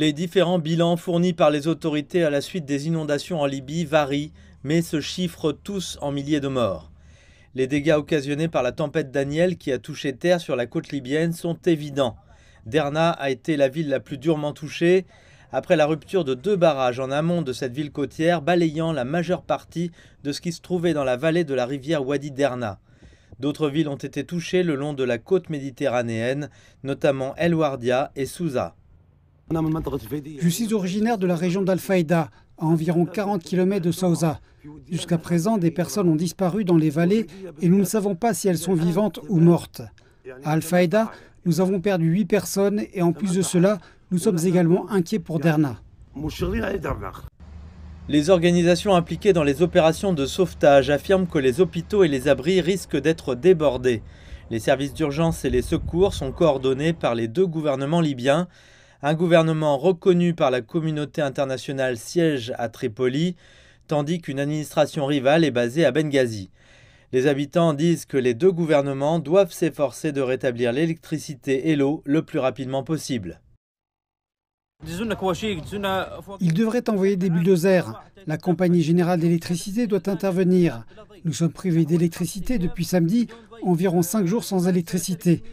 Les différents bilans fournis par les autorités à la suite des inondations en Libye varient, mais se chiffrent tous en milliers de morts. Les dégâts occasionnés par la tempête Daniel qui a touché terre sur la côte libyenne sont évidents. Derna a été la ville la plus durement touchée après la rupture de deux barrages en amont de cette ville côtière balayant la majeure partie de ce qui se trouvait dans la vallée de la rivière Wadi Derna. D'autres villes ont été touchées le long de la côte méditerranéenne, notamment El Wardia et Souza. Je suis originaire de la région d'Al-Faïda, à environ 40 km de Saouza. Jusqu'à présent, des personnes ont disparu dans les vallées et nous ne savons pas si elles sont vivantes ou mortes. À Al-Faïda, nous avons perdu 8 personnes et en plus de cela, nous sommes également inquiets pour Derna. Les organisations impliquées dans les opérations de sauvetage affirment que les hôpitaux et les abris risquent d'être débordés. Les services d'urgence et les secours sont coordonnés par les deux gouvernements libyens. Un gouvernement reconnu par la communauté internationale siège à Tripoli, tandis qu'une administration rivale est basée à Benghazi. Les habitants disent que les deux gouvernements doivent s'efforcer de rétablir l'électricité et l'eau le plus rapidement possible. Ils devraient envoyer des bulldozers. La Compagnie générale d'électricité doit intervenir. Nous sommes privés d'électricité depuis samedi, environ cinq jours sans électricité.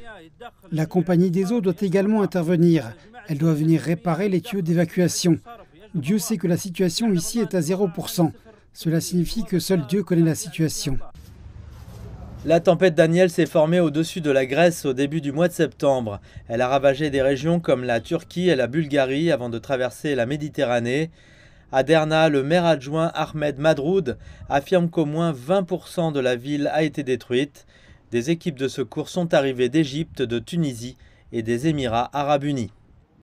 La Compagnie des eaux doit également intervenir. Elle doit venir réparer les tuyaux d'évacuation. Dieu sait que la situation ici est à 0%. Cela signifie que seul Dieu connaît la situation. La tempête Daniel s'est formée au-dessus de la Grèce au début du mois de septembre. Elle a ravagé des régions comme la Turquie et la Bulgarie avant de traverser la Méditerranée. À Derna, le maire adjoint Ahmed Madroud affirme qu'au moins 20% de la ville a été détruite. Des équipes de secours sont arrivées d'Égypte, de Tunisie et des Émirats arabes unis.